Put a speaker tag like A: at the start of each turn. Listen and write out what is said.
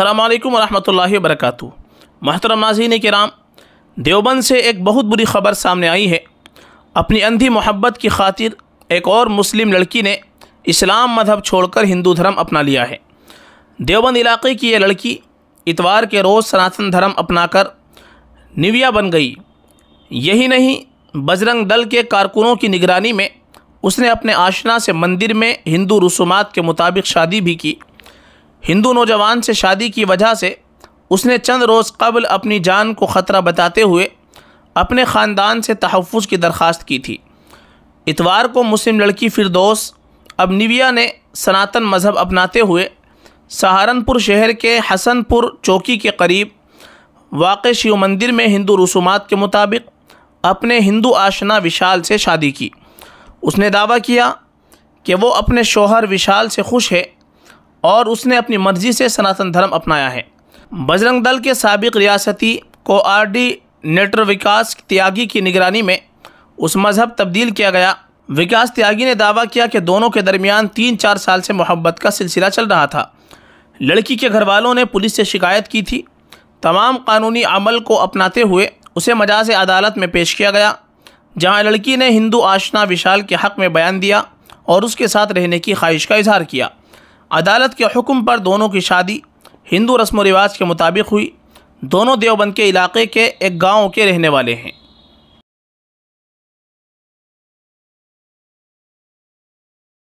A: अल्लाम वरहमल वरक महतरम नाजीन कराम देवबंद से एक बहुत बुरी खबर सामने आई है अपनी अंधी मोहब्बत की खातिर एक और मुस्लिम लड़की ने इस्लाम मजहब छोड़कर हिंदू धर्म अपना लिया है देवबंद इलाके की यह लड़की इतवार के रोज़ सनातन धर्म अपनाकर निविया बन गई यही नहीं बजरंग दल के कारकुनों की निगरानी में उसने अपने आशना से मंदिर में हिंदू रसूमात के मुताबिक शादी भी की हिंदू नौजवान से शादी की वजह से उसने चंद रोज़ कबल अपनी जान को ख़तरा बताते हुए अपने ख़ानदान से तहफ़ की दरख्वास्त की थी इतवार को मुस्लिम लड़की अब निविया ने सनातन मज़हब अपनाते हुए सहारनपुर शहर के हसनपुर चौकी के करीब वाक़ शिव मंदिर में हिंदू रसूमात के मुताबिक अपने हिंदू आशना विशाल से शादी की उसने दावा किया कि वो अपने शोहर विशाल से खुश है और उसने अपनी मर्जी से सनातन धर्म अपनाया है बजरंग दल के सबक रियासती नेटर विकास त्यागी की निगरानी में उस मजहब तब्दील किया गया विकास त्यागी ने दावा किया कि दोनों के दरमियान तीन चार साल से मोहब्बत का सिलसिला चल रहा था लड़की के घर वालों ने पुलिस से शिकायत की थी तमाम कानूनी अमल को अपनाते हुए उसे मजाज अदालत में पेश किया गया जहां लड़की ने हिंदू आशना विशाल के हक़ में बयान दिया और उसके साथ रहने की ख्वाहिश का इजहार किया अदालत के हुक्म पर दोनों की शादी हिंदू रस्म व रिवाज के मुताबिक हुई दोनों देवबंद के इलाके के एक गांव के रहने वाले हैं